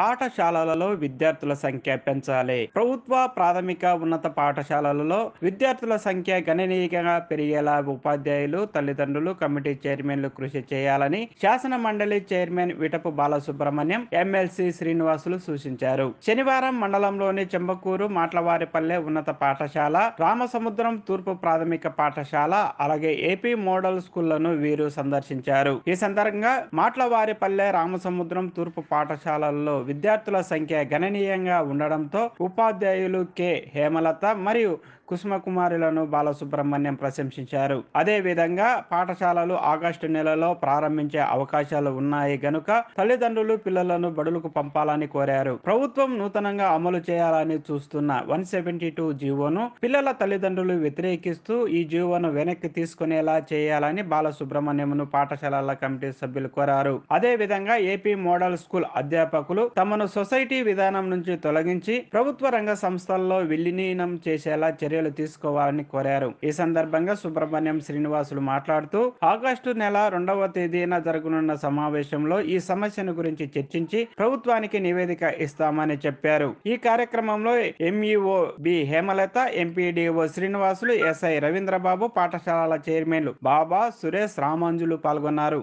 పాఠశాలలలో విద్యార్థుల సంఖ్య పెంచాలి ప్రభుత్వ ప్రాథమిక ఉన్నత పాఠశాలలలో విద్యార్థుల సంఖ్య గణనీయంగా పెరిగేలా ఉపాధ్యాయులు తల్లిదండ్రులు కమిటీ చైర్మన్లు కృషి చేయాలని శాసన మండలి చైర్మన్ విటపు బాలసుబ్రహ్మణ్యం ఎమ్మెల్సీ శ్రీనివాసులు సూచించారు శనివారం మండలంలోని చెంబకూరు మాట్లవారిపల్లె ఉన్నత పాఠశాల రామసముద్రం తూర్పు ప్రాథమిక పాఠశాల అలాగే ఏపీ మోడల్ స్కూళ్లను వీరు సందర్శించారు ఈ సందర్భంగా మాట్లవారిపల్లె రామసముద్రం తూర్పు పాఠశాలల్లో విద్యార్థుల సంఖ్య గణనీయంగా ఉండడంతో ఉపాధ్యాయులు కె హేమలత మరియు కుసుమకుమారులను బాలసుబ్రహ్మణ్యం ప్రశంసించారు అదేవిధంగా పాఠశాలలు ఆగస్టు నెలలో ప్రారంభించే అవకాశాలు ఉన్నాయి గనుక తల్లిదండ్రులు పిల్లలను బడులకు పంపాలని కోరారు ప్రభుత్వం నూతనంగా అమలు చేయాలని చూస్తున్న వన్ సెవెంటీ టూ జీవోను పిల్లల తల్లిదండ్రులు వ్యతిరేకిస్తూ ఈ జీవోను వెనక్కి తీసుకునేలా చేయాలని బాలసుబ్రహ్మణ్యంను పాఠశాలల కమిటీ సభ్యులు కోరారు అదేవిధంగా ఏపీ మోడల్ స్కూల్ అధ్యాపకులు తమను సొసైటీ విధానం నుంచి తొలగించి ప్రభుత్వ రంగ సంస్థల్లో విలీనం చేసేలా చర్యలు తీసుకోవాలని కోరారు ఈ సందర్భంగా సుబ్రహ్మణ్యం శ్రీనివాసులు మాట్లాడుతూ ఆగస్టు నెల రెండవ తేదీన జరగనున్న సమావేశంలో ఈ సమస్యను గురించి చర్చించి ప్రభుత్వానికి నివేదిక ఇస్తామని చెప్పారు ఈ కార్యక్రమంలో MEO B Hemalatha MPDO Srinivasulu SI Ravindrababu పాఠశాలల చైర్మన్లు బాబా సురేష్ రామాంజులు పాల్గొన్నారు